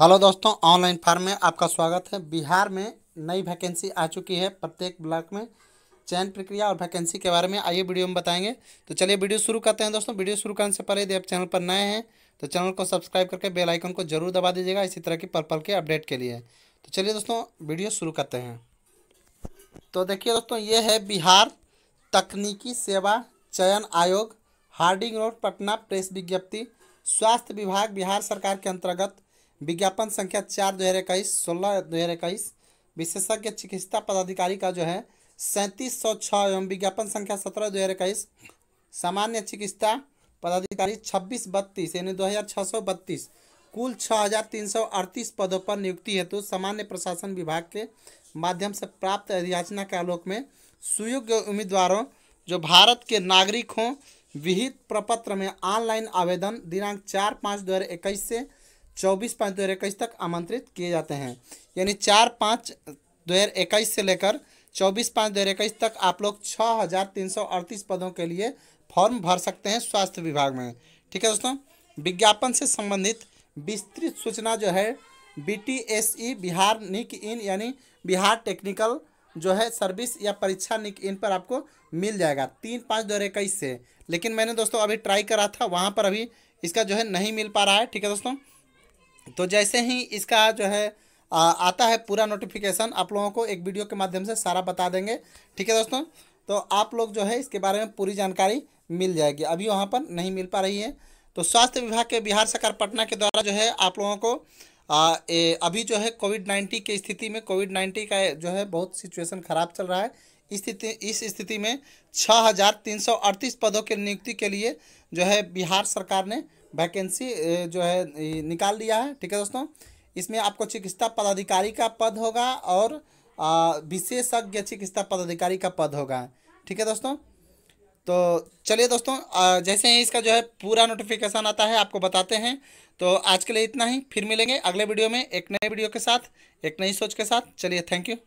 hello दोस्तों online form में आपका स्वागत है बिहार में नई वैकेंसी आ चुकी है प्रत्येक ब्लॉक में चयन प्रक्रिया और वैकेंसी के बारे में आइए वीडियो में बताएंगे तो चलिए वीडियो शुरू करते हैं दोस्तों वीडियो शुरू करने से पहले यदि आप चैनल पर नए हैं तो चैनल को सब्सक्राइब करके बेल आइकन को जरूर दबा दीजिएगा इसी तरह की पर्पल के अपडेट के लिए तो चलिए दोस्तों वीडियो शुरू करते हैं तो देखिए दोस्तों ये है बिहार तकनीकी सेवा चयन आयोग हार्डिंग रोड पटना प्रेस विज्ञप्ति स्वास्थ्य विभाग बिहार सरकार के अंतर्गत विज्ञापन संख्या चार दो हज़ार इक्कीस सोलह दो हज़ार इक्कीस विशेषज्ञ चिकित्सा पदाधिकारी का जो है सैंतीस सौ छः एवं विज्ञापन संख्या सत्रह दो हज़ार इक्कीस सामान्य चिकित्सा पदाधिकारी छब्बीस बत्तीस यानी दो हज़ार छः सौ बत्तीस कुल छः हज़ार तीन सौ अड़तीस पदों पर नियुक्ति हेतु तो सामान्य प्रशासन विभाग के माध्यम से प्राप्त अधियाचना के आलोक में सुयोग्य उम्मीदवारों जो भारत के नागरिक हों विहित प्रपत्र में ऑनलाइन आवेदन दिनांक चार पाँच दो हज़ार इक्कीस से चौबीस पाँच दो हज़ार इक्कीस तक आमंत्रित किए जाते हैं यानी चार पाँच दो हज़ार इक्कीस से लेकर चौबीस पाँच दो हज़ार इक्कीस तक आप लोग छः हज़ार तीन सौ अड़तीस पदों के लिए फॉर्म भर सकते हैं स्वास्थ्य विभाग में ठीक है दोस्तों विज्ञापन से संबंधित विस्तृत सूचना जो है B T S E Bihar निक इन यानी बिहार टेक्निकल जो है सर्विस या परीक्षा निक इन पर आपको मिल जाएगा तीन पाँच दो हज़ार इक्कीस से लेकिन मैंने दोस्तों अभी ट्राई करा था वहाँ पर अभी इसका जो है नहीं मिल पा रहा है ठीक है दोस्तों तो जैसे ही इसका जो है आ, आता है पूरा नोटिफिकेशन आप लोगों को एक वीडियो के माध्यम से सारा बता देंगे ठीक है दोस्तों तो आप लोग जो है इसके बारे में पूरी जानकारी मिल जाएगी अभी वहाँ पर नहीं मिल पा रही है तो स्वास्थ्य विभाग के बिहार सरकार पटना के द्वारा जो है आप लोगों को आ, ए, अभी जो है कोविड नाइन्टीन की स्थिति में कोविड नाइन्टीन का जो है बहुत सिचुएशन ख़राब चल रहा है स्थिति इस स्थिति में छः हज़ार तीन सौ अड़तीस पदों की नियुक्ति के लिए जो है बिहार सरकार ने वैकेंसी जो है निकाल दिया है ठीक है दोस्तों इसमें आपको चिकित्सा पदाधिकारी का पद होगा और विशेषज्ञ चिकित्सा पदाधिकारी का पद होगा ठीक है दोस्तों तो चलिए दोस्तों जैसे ही इसका जो है पूरा नोटिफिकेशन आता है आपको बताते हैं तो आज के लिए इतना ही फिर मिलेंगे अगले वीडियो में एक नए वीडियो के साथ एक नई सोच के साथ चलिए थैंक यू